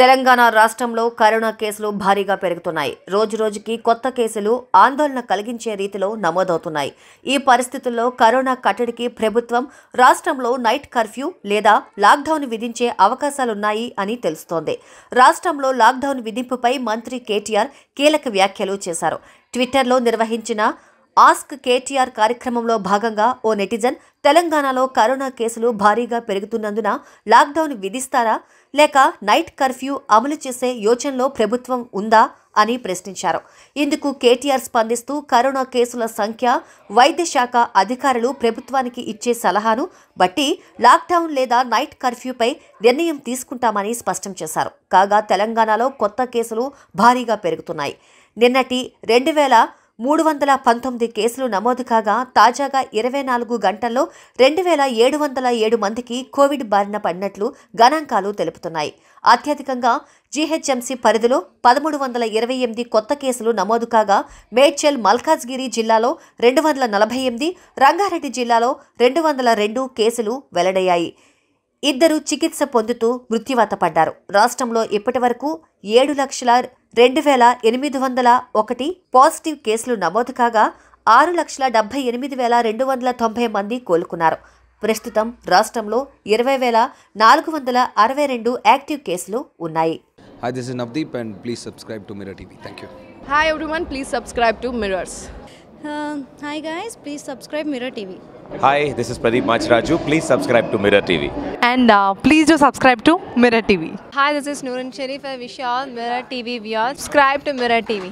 తెలంగాణ రాష్ట్రంలో కరోనా కేసులు భారీగా పెరుగుతున్నాయి రోజురోజుకి కొత్త కేసులు ఆందోళన కలిగించే రీతిలో నమోదవుతున్నాయి ఈ పరిస్థితుల్లో కరోనా కట్టడికి ప్రభుత్వం రాష్ట్రంలో నైట్ కర్ఫ్యూ లేదా లాక్డౌన్ విధించే అవకాశాలున్నాయి అని తెలుస్తోంది రాష్ట్రంలో లాక్డౌన్ విధింపుపై మంత్రి కేటీఆర్ కీలక వ్యాఖ్యలు చేశారు ట్విట్టర్లో నిర్వహించిన ఆస్క్ కేటీఆర్ కార్యక్రమంలో భాగంగా ఓ నెటిజన్ తెలంగాణలో కరోనా కేసులు భారీగా పెరుగుతున్నందున లాక్డౌన్ విధిస్తారా లేక నైట్ కర్ఫ్యూ అమలు చేసే యోచనలో ప్రభుత్వం ఉందా అని ప్రశ్నించారు ఇందుకు కేటీఆర్ స్పందిస్తూ కరోనా కేసుల సంఖ్య వైద్య శాఖ అధికారులు ప్రభుత్వానికి ఇచ్చే సలహాను బట్టి లాక్డౌన్ లేదా నైట్ కర్ఫ్యూపై నిర్ణయం తీసుకుంటామని స్పష్టం చేశారు కాగా తెలంగాణలో కొత్త కేసులు భారీగా పెరుగుతున్నాయి నిన్నటి రెండు వేల మూడు వందల పంతొమ్మిది కేసులు నమోదు కాగా తాజాగా ఇరవై నాలుగు గంటల్లో రెండు వేల ఏడు వందల ఏడు మందికి కోవిడ్ బారిన పడినట్లు గణాంకాలు తెలుపుతున్నాయి అత్యధికంగా జీహెచ్ఎంసీ పరిధిలో పదమూడు వందల ఇరవై ఎనిమిది కొత్త కేసులు నమోదు కాగా మేడ్చల్ మల్కాజ్గిరి జిల్లాలో రెండు వందల నలభై ఎనిమిది రంగారెడ్డి జిల్లాలో రెండు వందల రెండు కేసులు వెల్లడయ్యాయి ఇద్దరు చికిత్స పొందుతూ మృత్యువాత పడ్డారు రాష్ట్రంలో ఇప్పటి వరకు ఏడు లక్షల రెండు వేల ఎనిమిది వందల ఒకటి పాజిటివ్ కేసులు నమోదు కాగా ఆరు లక్షల డెబ్బై ఎనిమిది వేల రెండు వందల తొంభై మంది కోలుకున్నారు ప్రస్తుతం రాష్ట్రంలో ఇరవై వేల నాలుగు వందల అరవై రెండు యాక్టివ్ కేసులు ఉన్నాయి hi this is please subscribe to everyone please subscribe to mirrors hi guys please subscribe mirror TV Hi, this is Pradeep Machraju. Please subscribe to Mirror TV. And uh, please do subscribe to Mirror TV. Hi, this is Nooran Sharif. I wish you all Mirror TV viewers subscribe to Mirror TV.